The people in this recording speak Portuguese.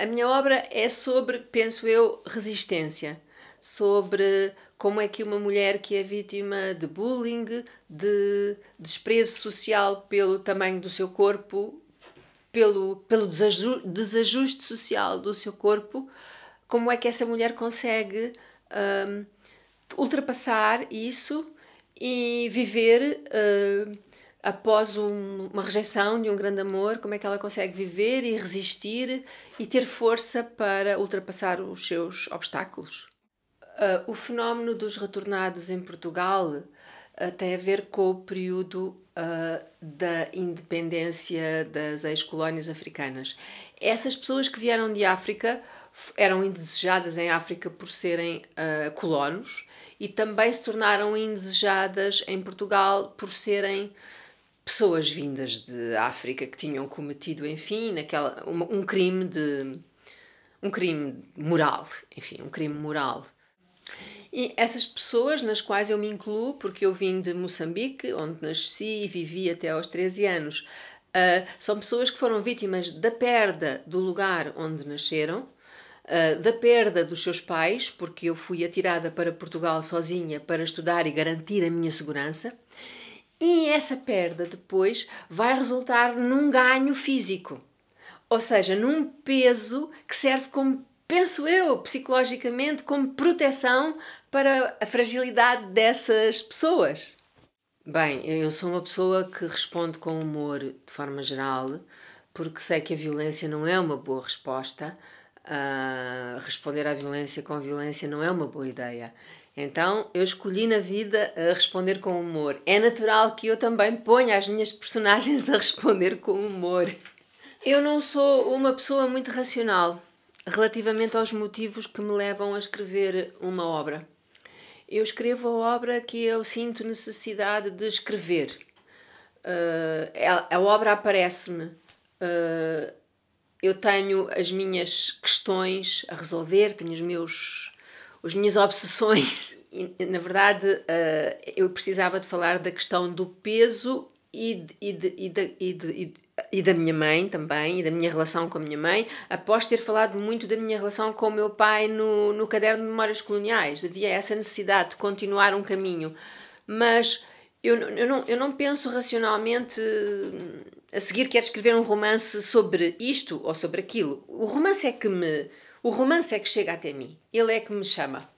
a minha obra é sobre, penso eu, resistência, sobre como é que uma mulher que é vítima de bullying, de desprezo social pelo tamanho do seu corpo, pelo, pelo desajuste social do seu corpo, como é que essa mulher consegue um, ultrapassar isso e viver uh, após um, uma rejeição de um grande amor, como é que ela consegue viver e resistir e ter força para ultrapassar os seus obstáculos. Uh, o fenómeno dos retornados em Portugal uh, tem a ver com o período uh, da independência das ex-colónias africanas. Essas pessoas que vieram de África eram indesejadas em África por serem colonos e também se tornaram indesejadas em Portugal por serem pessoas vindas de África que tinham cometido, enfim, naquela, um, um crime de um crime moral, enfim, um crime moral. E essas pessoas nas quais eu me incluo, porque eu vim de Moçambique, onde nasci e vivi até aos 13 anos, uh, são pessoas que foram vítimas da perda do lugar onde nasceram, uh, da perda dos seus pais, porque eu fui atirada para Portugal sozinha para estudar e garantir a minha segurança e essa perda depois vai resultar num ganho físico, ou seja, num peso que serve como, penso eu, psicologicamente, como proteção para a fragilidade dessas pessoas. Bem, eu sou uma pessoa que responde com humor de forma geral, porque sei que a violência não é uma boa resposta. Uh, responder à violência com violência não é uma boa ideia. Então eu escolhi na vida eh, responder com humor. É natural que eu também ponha as minhas personagens a responder com humor. Eu não sou uma pessoa muito racional relativamente aos motivos que me levam a escrever uma obra. Eu escrevo a obra que eu sinto necessidade de escrever. Uh, a, a, obra aparece-me. Uh, eu tenho as minhas questões a resolver, tenho os meus as minhas obsessões. E, na verdade, uh, eu precisava de falar da questão do peso e, de, e, de, e, de, e, de, e da minha mãe também, e da minha relação com a minha mãe, após ter falado muito da minha relação com o meu pai no, no caderno de Memórias Coloniais. Havia essa necessidade de continuar um caminho. Mas eu, eu, não, eu não penso racionalmente eh, a seguir quero escrever um romance sobre isto ou sobre aquilo. O romance é que me o romance é que chega até mim, ele é que me chama.